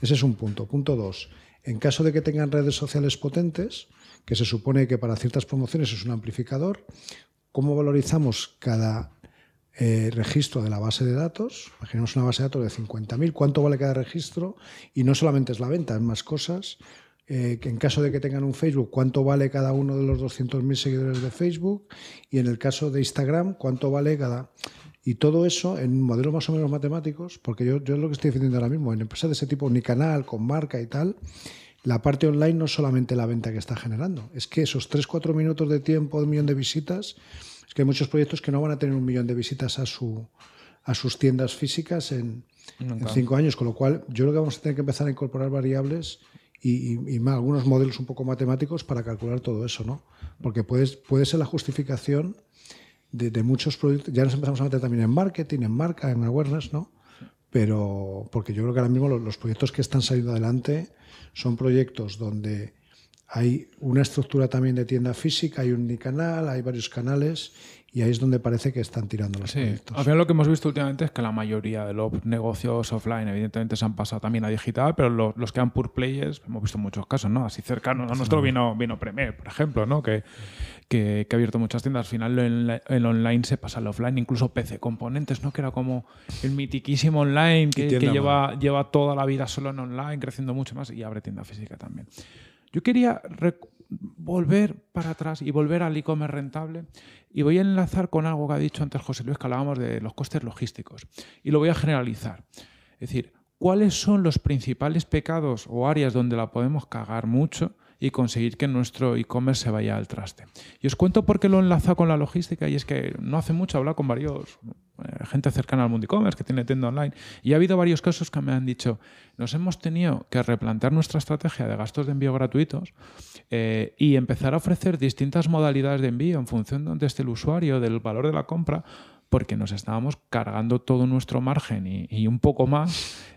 Ese es un punto. Punto dos, en caso de que tengan redes sociales potentes, que se supone que para ciertas promociones es un amplificador, ¿cómo valorizamos cada eh, registro de la base de datos, imaginemos una base de datos de 50.000, cuánto vale cada registro y no solamente es la venta, es más cosas, eh, que en caso de que tengan un Facebook, cuánto vale cada uno de los 200.000 seguidores de Facebook y en el caso de Instagram, cuánto vale cada... Y todo eso en modelos más o menos matemáticos, porque yo, es lo que estoy defendiendo ahora mismo, en empresas de ese tipo, canal, con marca y tal, la parte online no solamente la venta que está generando, es que esos 3-4 minutos de tiempo, de un millón de visitas, es que hay muchos proyectos que no van a tener un millón de visitas a, su, a sus tiendas físicas en, cinco años, con lo cual yo creo que vamos a tener que empezar a incorporar variables y, algunos modelos un poco matemáticos para calcular todo eso, ¿no? Porque puede ser la justificación de, muchos proyectos. Ya nos empezamos a meter también en marketing, en marca, en awareness, ¿no? Pero porque yo creo que ahora mismo los proyectos que están saliendo adelante son proyectos donde hay una estructura también de tienda física, hay un canal, hay varios canales y ahí es donde parece que están tirando los sí. Al final lo que hemos visto últimamente es que la mayoría de los negocios offline evidentemente se han pasado también a digital, pero los, que han pure players, hemos visto muchos casos, ¿no? Así cercanos a nuestro vino, vino Premier, por ejemplo, ¿no? Que, ha abierto muchas tiendas. Al final el, online se pasa al offline, incluso PC Componentes, ¿no? Que era como el mitiquísimo online que, lleva, lleva toda la vida solo en online, creciendo mucho más y abre tienda física también. Yo quería volver para atrás y volver al e-commerce rentable y voy a enlazar con algo que ha dicho antes José Luis, que hablábamos de los costes logísticos y lo voy a generalizar. Es decir, ¿cuáles son los principales pecados o áreas donde la podemos cagar mucho? y conseguir que nuestro e-commerce se vaya al traste. Y os cuento por qué lo enlaza con la logística y es que no hace mucho hablar con varios eh, gente cercana al mundo commerce que tiene tienda online. Y ha habido varios casos que me han dicho, nos hemos tenido que replantear nuestra estrategia de gastos de envío gratuitos eh, y empezar a ofrecer distintas modalidades de envío en función de dónde esté el usuario, del valor de la compra, porque nos estábamos cargando todo nuestro margen y, un poco más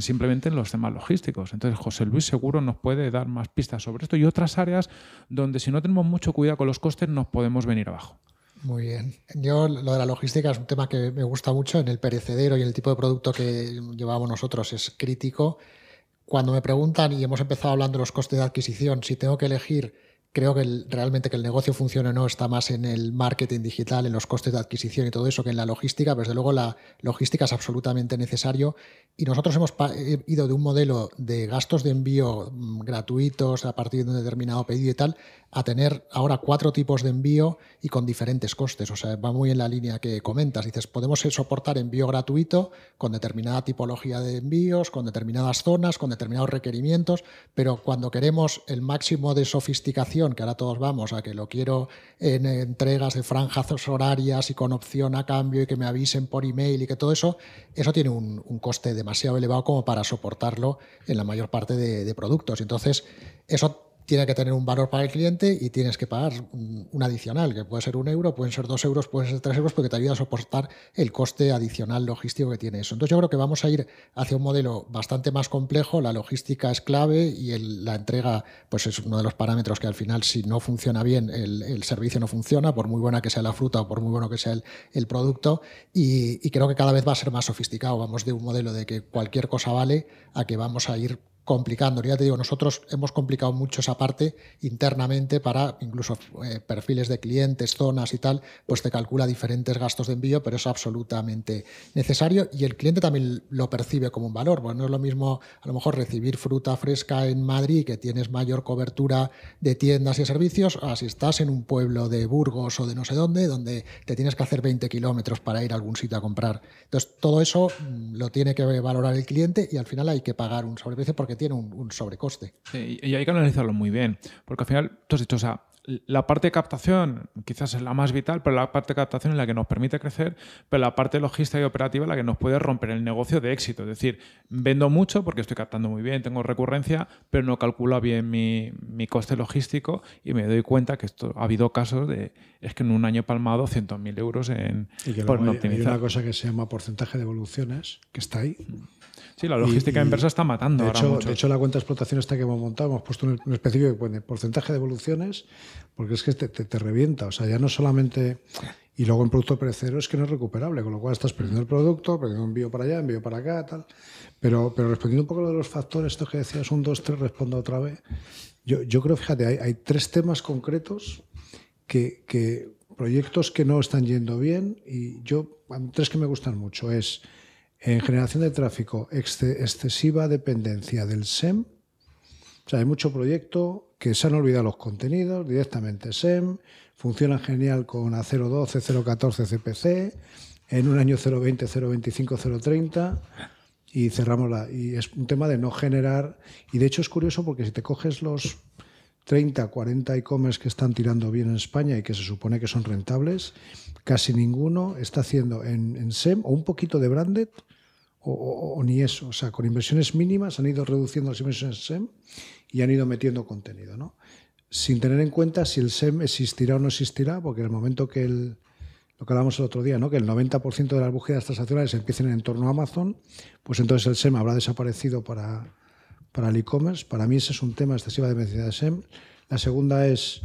simplemente en los temas logísticos. Entonces, José Luis seguro nos puede dar más pistas sobre esto y otras áreas donde si no tenemos mucho cuidado con los costes nos podemos venir abajo. Muy bien. Yo lo de la logística es un tema que me gusta mucho. En el perecedero y en el tipo de producto que llevamos nosotros es crítico. Cuando me preguntan, y hemos empezado hablando de los costes de adquisición, si tengo que elegir creo que realmente que el negocio funcione o no está más en el marketing digital, en los costes de adquisición y todo eso que en la logística. Pero desde luego la logística es absolutamente necesario y nosotros hemos ido de un modelo de gastos de envío mm, gratuitos a partir de un determinado pedido y tal a tener ahora cuatro tipos de envío y con diferentes costes. O sea, va muy en la línea que comentas. Dices, podemos soportar envío gratuito con determinada tipología de envíos, con determinadas zonas, con determinados requerimientos, pero cuando queremos el máximo de sofisticación que ahora todos vamos a que lo quiero en entregas de franjas horarias y con opción a cambio y que me avisen por email y que todo eso, eso tiene un, coste demasiado elevado como para soportarlo en la mayor parte de, de productos. Entonces, eso tiene que tener un valor para el cliente y tienes que pagar un, adicional, que puede ser un euro, pueden ser dos euros, pueden ser tres euros, porque te ayuda a soportar el coste adicional logístico que tiene eso. Entonces yo creo que vamos a ir hacia un modelo bastante más complejo, la logística es clave y la entrega pues es uno de los parámetros que al final si no funciona bien el, servicio no funciona, por muy buena que sea la fruta o por muy bueno que sea el, producto y creo que cada vez va a ser más sofisticado, vamos de un modelo de que cualquier cosa vale a que vamos a ir complicando. Ya te digo, nosotros hemos complicado mucho esa parte internamente para incluso eh, perfiles de clientes, zonas y tal, pues te calcula diferentes gastos de envío, pero es absolutamente necesario y el cliente también lo percibe como un valor. Bueno, no es lo mismo a lo mejor recibir fruta fresca en Madrid, que tienes mayor cobertura de tiendas y servicios, a si estás en un pueblo de Burgos o de no sé dónde, donde te tienes que hacer 20 kilómetros para ir a algún sitio a comprar. Entonces, todo eso mm, lo tiene que valorar el cliente y al final hay que pagar un sobreprecio porque tiene un, sobrecoste. y hay que analizarlo muy bien, porque al final, tú has dicho, la parte de captación quizás es la más vital, pero la parte de captación es la que nos permite crecer, pero la parte logística y operativa es la que nos puede romper el negocio de éxito. Es decir, vendo mucho porque estoy captando muy bien, tengo recurrencia, pero no calculo bien mi, coste logístico y me doy cuenta que esto ha habido casos de, es que en un año palmado 100.000 euros en, por optimizar. Hay una cosa que se llama porcentaje de evoluciones, que está ahí. Mm. Sí, la logística de inversa está matando. De, hecho, la cuenta de explotación esta que hemos montado, hemos puesto un, específico porcentaje de evoluciones, porque es que te, te, revienta. O sea, ya no solamente y luego en producto perecedero es que no es recuperable, con lo cual estás perdiendo el producto, perdiendo envío para allá, envío para acá, tal. Pero, pero respondiendo un poco a lo de los factores, esto que decías, un, dos, tres, respondo otra vez. Yo, yo creo, fíjate, hay, tres temas concretos que, proyectos que no están yendo bien y yo, tres que me gustan mucho es en generación de tráfico, excesiva dependencia del SEM. O sea, hay mucho proyecto que se han olvidado los contenidos directamente SEM, funciona genial con A012, 014 CPC, en un año 020, 025, 030 y cerramos la. Y es un tema de no generar. Y de hecho es curioso porque si te coges los 30, 40 e-commerce que están tirando bien en España y que se supone que son rentables, casi ninguno está haciendo en, SEM o un poquito de branded o, ni eso. O sea, con inversiones mínimas han ido reduciendo las inversiones en SEM y han ido metiendo contenido, ¿no? Sin tener en cuenta si el SEM existirá o no existirá, porque en el momento que el, lo que hablamos el otro día, ¿no? que el 90% de las búsquedas transaccionales empiecen en torno a Amazon, pues entonces el SEM habrá desaparecido para, para el e-commerce. Para mí ese es un tema excesiva dependencia de SEM. La segunda es,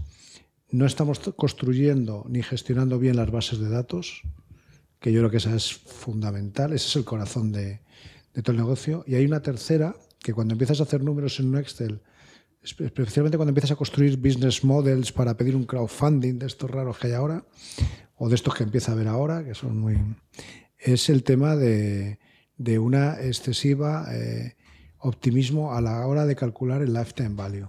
no estamos construyendo ni gestionando bien las bases de datos, que yo creo que esa es fundamental, ese es el corazón de, todo el negocio. Y hay una tercera, que cuando empiezas a hacer números en un Excel, especialmente cuando empiezas a construir business models para pedir un crowdfunding de estos raros que hay ahora, o de estos que empieza a haber ahora, que son muy... es el tema de, una excesiva eh, optimismo a la hora de calcular el lifetime value.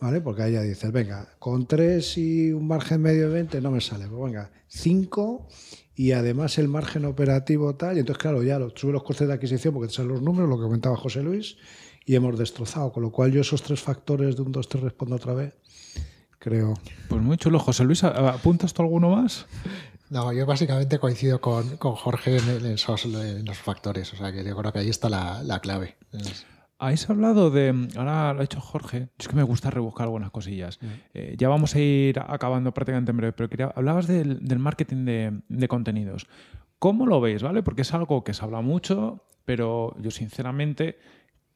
¿Vale? Porque ahí ya dices, venga, con 3 y un margen medio de 20 no me sale, pero pues venga, 5 y además el margen operativo tal, y entonces claro, ya sube los costes de adquisición porque te salen los números, lo que comentaba José Luis, y hemos destrozado, con lo cual yo esos tres factores de un dos, tres, respondo otra vez, creo. Pues muy chulo, José Luis, ¿apuntas tú alguno más? No, yo básicamente coincido con, con Jorge en, esos, los factores, o sea que yo creo que ahí está la, la clave. Habéis hablado de, ahora lo ha hecho Jorge, es que me gusta rebuscar algunas cosillas. Mm. Eh, ya vamos a ir acabando prácticamente en breve, pero quería, hablabas del, marketing de, de, contenidos. ¿Cómo lo veis? ¿Vale? Porque es algo que se habla mucho, pero yo sinceramente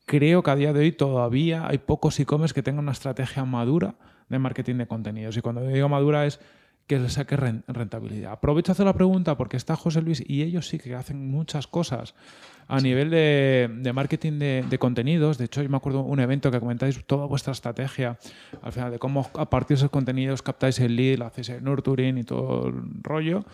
creo que a día de hoy todavía hay pocos e-commerce que tengan una estrategia madura de marketing de contenidos. Y cuando digo madura es que le saque rentabilidad. Aprovecho a hacer la pregunta porque está José Luis y ellos sí que hacen muchas cosas a nivel de, marketing de, contenidos. De hecho, yo me acuerdo un evento que comentáis toda vuestra estrategia al final de cómo a partir de esos contenidos captáis el lead, hacéis el nurturing y todo el rollo.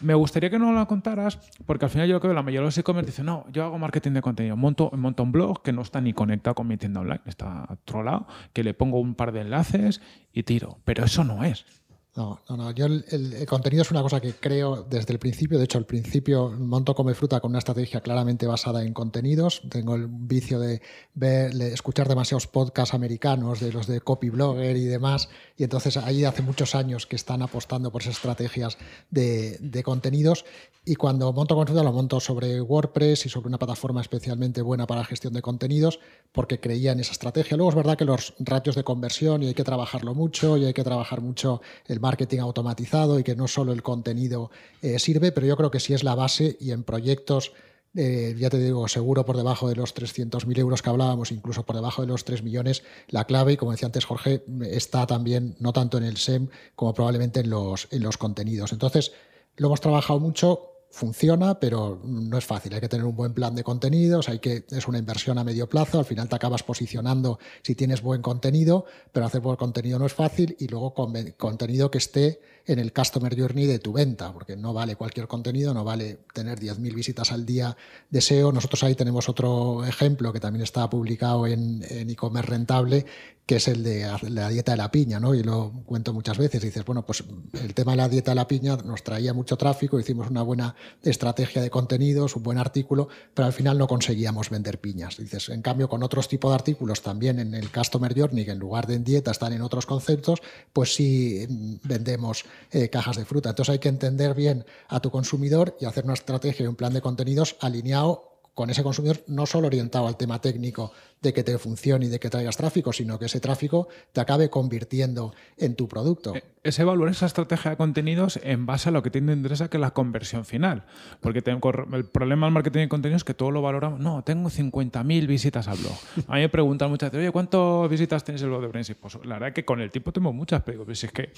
Me gustaría que nos lo contaras, porque al final yo creo que la mayoría de los e-commerce dicen, no, yo hago marketing de contenido, monto, monto un blog que no está ni conectado con mi tienda online, está trolado, que le pongo un par de enlaces y tiro. Pero eso no es. No, no, Yo el, contenido es una cosa que creo desde el principio. De hecho, al principio monto Come Fruta con una estrategia claramente basada en contenidos. Tengo el vicio de ver, escuchar demasiados podcasts americanos, de los de copy blogger y demás. Y entonces ahí hace muchos años que están apostando por esas estrategias de, contenidos. Y cuando monto Come Fruta lo monto sobre WordPress y sobre una plataforma especialmente buena para gestión de contenidos, porque creía en esa estrategia. Luego es verdad que los ratios de conversión y hay que trabajarlo mucho y hay que trabajar mucho el marketing automatizado y que no solo el contenido eh, sirve, pero yo creo que sí es la base y en proyectos, eh, ya te digo, seguro por debajo de los 300.000 euros que hablábamos, incluso por debajo de los 3 millones, la clave, y como decía antes Jorge, está también no tanto en el SEM como probablemente en los, en los contenidos. Entonces, lo hemos trabajado mucho, funciona, pero no es fácil. Hay que tener un buen plan de contenidos, hay que, es una inversión a medio plazo, al final te acabas posicionando si tienes buen contenido, pero hacer buen contenido no es fácil y luego contenido que esté en el customer journey de tu venta, porque no vale cualquier contenido, no vale tener 10.000 visitas al día de SEO. Nosotros ahí tenemos otro ejemplo que también está publicado en e-commerce rentable, que es el de la dieta de la piña, ¿no? Y lo cuento muchas veces, dices, bueno, pues el tema de la dieta de la piña nos traía mucho tráfico, hicimos una buena estrategia de contenidos, un buen artículo, pero al final no conseguíamos vender piñas. Dices, en cambio, con otros tipos de artículos también en el Customer Journey, en lugar de en dieta están en otros conceptos, pues sí mm, vendemos eh, cajas de fruta. Entonces hay que entender bien a tu consumidor y hacer una estrategia y un plan de contenidos alineado con ese consumidor no solo orientado al tema técnico de que te funcione y de que traigas tráfico, sino que ese tráfico te acabe convirtiendo en tu producto. Eh, es evaluar esa estrategia de contenidos en base a lo que te interesa, que es la conversión final. Porque el problema del marketing de contenidos es que todo lo valoramos. No, tengo 50.000 visitas al blog. A mí me preguntan muchas veces, oye, ¿cuántas visitas tienes el blog de Brennan? Pues, la verdad es que con el tiempo tengo muchas, pero pues, si es que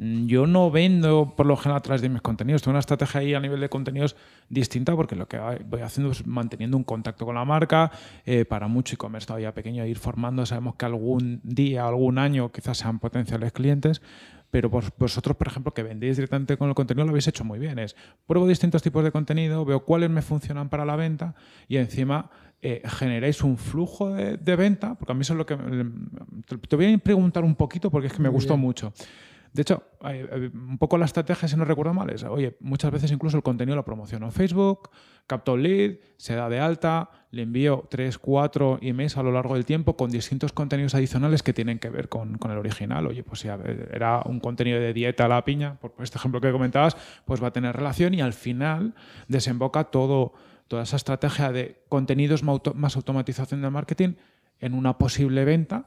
Mm, yo no vendo por lo general a través de mis contenidos. Tengo una estrategia ahí a nivel de contenidos distinta porque lo que voy haciendo es manteniendo un contacto con la marca. Eh, para mucho y commerce todavía pequeño, ir formando. Sabemos que algún día, algún año quizás sean potenciales clientes. Pero vosotros, por ejemplo, que vendéis directamente con el contenido, lo habéis hecho muy bien. Es pruebo distintos tipos de contenido, veo cuáles me funcionan para la venta y encima eh, generáis un flujo de, venta, porque a mí eso es lo que... Te voy a preguntar un poquito porque es que me gustó mucho. De hecho, un poco la estrategia, si no recuerdo mal, es, oye, muchas veces incluso el contenido lo promociono en Facebook, capto lead, se da de alta, le envío tres, cuatro emails a lo largo del tiempo con distintos contenidos adicionales que tienen que ver con, el original. Oye, pues si era un contenido de dieta a la piña, por este ejemplo que comentabas, pues va a tener relación y al final desemboca todo, toda esa estrategia de contenidos más automatización del marketing en una posible venta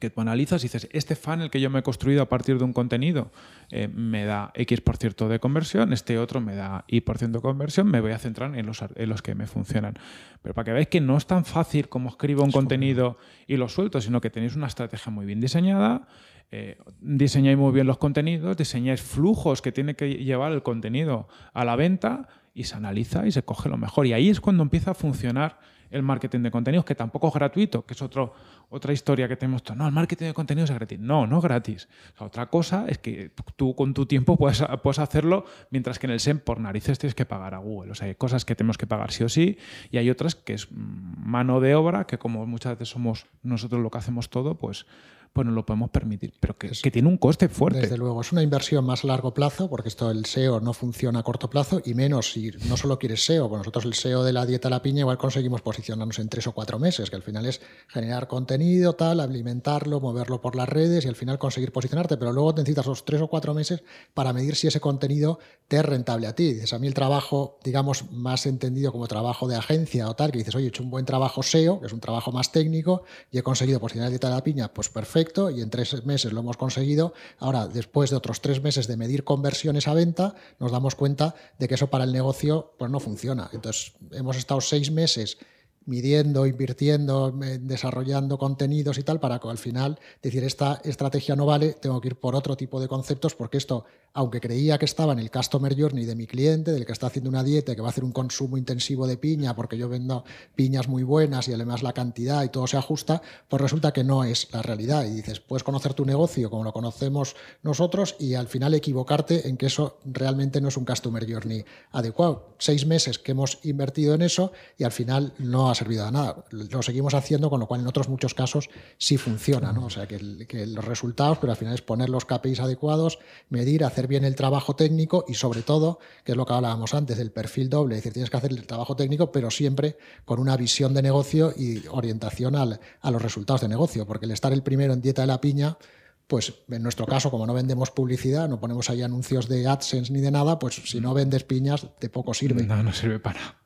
que tú analizas y dices, este funnel que yo me he construido a partir de un contenido eh, me da X por ciento de conversión, este otro me da Y por ciento de conversión, me voy a centrar en los, los que me funcionan. Pero para que veáis que no es tan fácil como escribo un contenido y lo suelto, sino que tenéis una estrategia muy bien diseñada, eh, diseñáis muy bien los contenidos, diseñáis flujos que tiene que llevar el contenido a la venta y se analiza y se coge lo mejor. Y ahí es cuando empieza a funcionar el marketing de contenidos, que tampoco es gratuito, que es otra historia que tenemos todos. No, el marketing de contenidos es gratis. No, no es gratis. otra cosa es que tú con tu tiempo puedes, puedes hacerlo, mientras que en el SEM por narices tienes que pagar a Google. O sea, hay cosas que tenemos que pagar sí o sí y hay otras que es mano de obra, que como muchas veces somos nosotros lo que hacemos todo, pues pues no lo podemos permitir, pero que, que, tiene un coste fuerte. Desde luego, es una inversión más a largo plazo, porque esto el SEO no funciona a corto plazo, y menos si no solo quieres SEO, pues nosotros el SEO de la dieta a la piña igual conseguimos posicionarnos en tres o cuatro meses, que al final es generar contenido, tal, alimentarlo, moverlo por las redes y al final conseguir posicionarte, pero luego te necesitas los tres o cuatro meses para medir si ese contenido te es rentable a ti. Dices, a mí el trabajo, digamos, más entendido como trabajo de agencia o tal, que dices, oye, he hecho un buen trabajo SEO, que es un trabajo más técnico, y he conseguido posicionar la dieta la piña, pues perfecto y en tres meses lo hemos conseguido. Ahora, después de otros tres meses de medir conversiones a venta, nos damos cuenta de que eso para el negocio pues no funciona. Entonces, hemos estado seis meses midiendo, invirtiendo, desarrollando contenidos y tal, para que al final decir esta estrategia no vale, tengo que ir por otro tipo de conceptos, porque esto, aunque creía que estaba en el customer journey de mi cliente, del que está haciendo una dieta, que va a hacer un consumo intensivo de piña, porque yo vendo piñas muy buenas y además la cantidad y todo se ajusta, pues resulta que no es la realidad. Y dices, puedes conocer tu negocio como lo conocemos nosotros y al final equivocarte en que eso realmente no es un customer journey adecuado. Seis meses que hemos invertido en eso y al final no ha, ha servido de nada. Lo seguimos haciendo, con lo cual en otros muchos casos sí funciona. ¿no? O sea, que, los resultados, pero pues, al final es poner los KPIs adecuados, medir, hacer bien el trabajo técnico y sobre todo, que es lo que hablábamos antes, del perfil doble. Es decir, tienes que hacer el trabajo técnico, pero siempre con una visión de negocio y orientación a los resultados de negocio, porque el estar el primero en dieta de la piña pues en nuestro caso, como no vendemos publicidad, no ponemos ahí anuncios de AdSense ni de nada, pues si no vendes piñas, de poco sirve. No, no sirve para. nada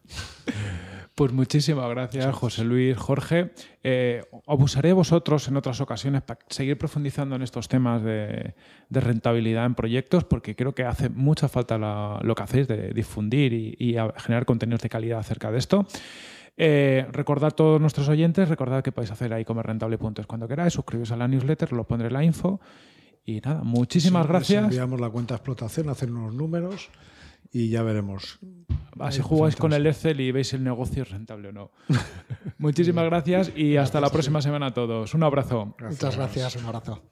pues muchísimas gracias, José Luis, Jorge. Eh, abusaré de vosotros en otras ocasiones para seguir profundizando en estos temas de, rentabilidad en proyectos, porque creo que hace mucha falta lo que hacéis de difundir y, generar contenidos de calidad acerca de esto. Eh, recordad a todos nuestros oyentes, recordad que podéis hacer ahí comerrentable.es cuando queráis, suscribiros a la newsletter, lo pondré la info. Y nada, muchísimas gracias. enviamos la cuenta de explotación, hacer unos números y ya veremos. Así ah, jugáis con el Excel y veis el negocio es rentable o no. Muchísimas gracias y hasta la próxima semana a todos. Un abrazo. Muchas gracias, un abrazo.